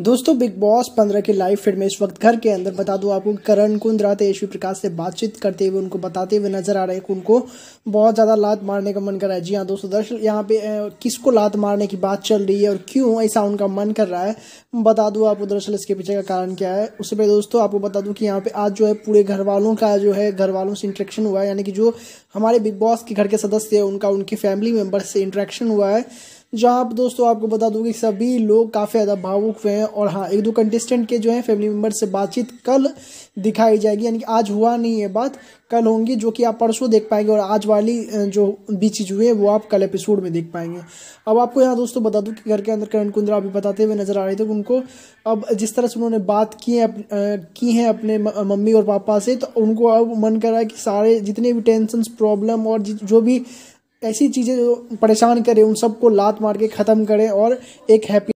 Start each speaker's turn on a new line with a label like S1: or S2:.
S1: दोस्तों big boss पंद्रह के लाइव फीड में इस वक्त घर के अंदर बता दूं आपको करण कुंद्रा यशवी प्रकाश से बातचीत करते हुए उनको बताते हुए नजर आ रहे हैं कि उनको बहुत ज़्यादा लात मारने का मन कर रहा है जी हाँ दोस्तों दरअसल यहाँ पे किसको लात मारने की बात चल रही है और क्यों ऐसा उनका मन कर रहा है बता दूँ आपको दरअसल इसके पीछे का कारण क्या है उससे पहले दोस्तों आपको बता दूँ कि यहाँ पे आज जो है पूरे घर वालों का जो है घर वालों से इंट्रेक्शन हुआ है यानी कि जो हमारे बिग बॉस के घर के सदस्य है उनका उनकी फैमिली मेम्बर से इंट्रैक्शन हुआ है जहाँ पर दोस्तों आपको बता दूँ कि सभी लोग काफ़ी ज़्यादा भावुक हुए हैं और हाँ एक दो कंटेस्टेंट के जो हैं फैमिली मेम्बर से बातचीत कल दिखाई जाएगी यानी कि आज हुआ नहीं है बात कल होंगी जो कि आप परसों देख पाएंगे और आज वाली जो भी चीज़ हुई है वो आप कल एपिसोड में देख पाएंगे अब आपको यहाँ दोस्तों बता दूँ कि घर के अंदर करण कुंद्रा अभी बताते हुए नजर आ रहे थे उनको अब जिस तरह से उन्होंने बात की है की है अपने मम्मी और पापा से तो उनको अब मन कर रहा है कि सारे जितने भी टेंशन प्रॉब्लम और जो भी ऐसी चीज़ें जो परेशान करे उन सबको लात मार के ख़त्म करे और एक हैप्पी